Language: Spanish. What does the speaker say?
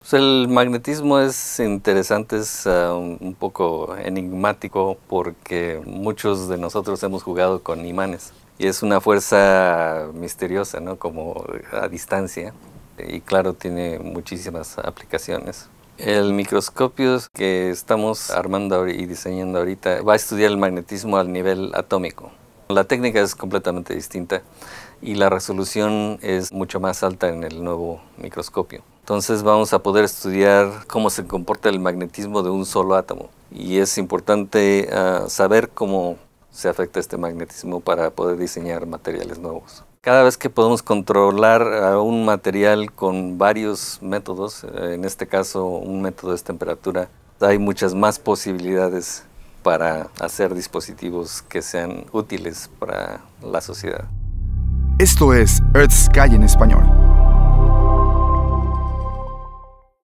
Pues, el magnetismo es interesante, es ah, un poco enigmático porque muchos de nosotros hemos jugado con imanes y es una fuerza misteriosa, ¿no? Como a distancia y claro, tiene muchísimas aplicaciones. El microscopio que estamos armando y diseñando ahorita va a estudiar el magnetismo al nivel atómico. La técnica es completamente distinta y la resolución es mucho más alta en el nuevo microscopio. Entonces vamos a poder estudiar cómo se comporta el magnetismo de un solo átomo. Y es importante ah, saber cómo se afecta este magnetismo para poder diseñar materiales nuevos. Cada vez que podemos controlar a un material con varios métodos, eh, en este caso un método es temperatura, hay muchas más posibilidades para hacer dispositivos que sean útiles para la sociedad. Esto es Earth Sky en español.